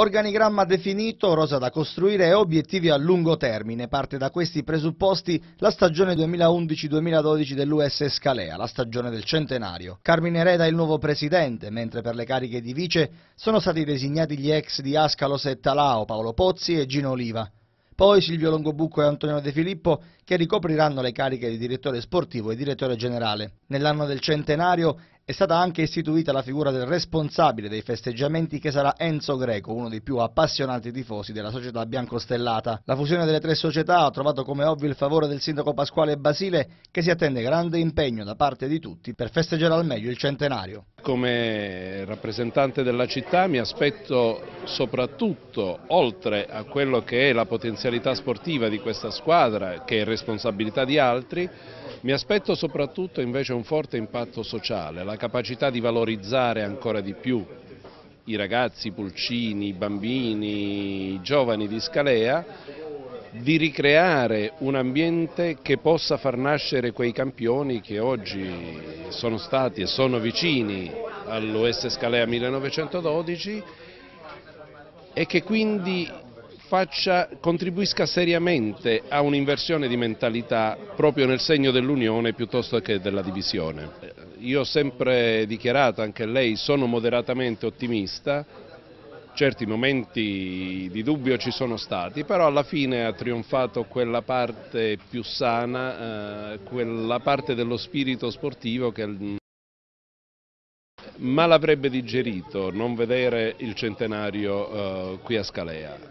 Organigramma definito, rosa da costruire e obiettivi a lungo termine. Parte da questi presupposti la stagione 2011-2012 dell'US Scalea, la stagione del centenario. Carmine Reda è il nuovo presidente, mentre per le cariche di vice sono stati designati gli ex di Ascalos e Talao, Paolo Pozzi e Gino Oliva poi Silvio Longobucco e Antonio De Filippo che ricopriranno le cariche di direttore sportivo e direttore generale. Nell'anno del centenario è stata anche istituita la figura del responsabile dei festeggiamenti che sarà Enzo Greco, uno dei più appassionati tifosi della società biancostellata. La fusione delle tre società ha trovato come ovvio il favore del sindaco Pasquale Basile che si attende grande impegno da parte di tutti per festeggiare al meglio il centenario. Come rappresentante della città mi aspetto soprattutto oltre a quello che è la potenzialità sportiva di questa squadra che è responsabilità di altri, mi aspetto soprattutto invece un forte impatto sociale, la capacità di valorizzare ancora di più i ragazzi, i pulcini, i bambini, i giovani di Scalea, di ricreare un ambiente che possa far nascere quei campioni che oggi sono stati e sono vicini all'US Scalea 1912 e che quindi faccia, contribuisca seriamente a un'inversione di mentalità proprio nel segno dell'unione piuttosto che della divisione. Io ho sempre dichiarato, anche lei, sono moderatamente ottimista, certi momenti di dubbio ci sono stati, però alla fine ha trionfato quella parte più sana, eh, quella parte dello spirito sportivo che ma l'avrebbe digerito non vedere il centenario eh, qui a Scalea.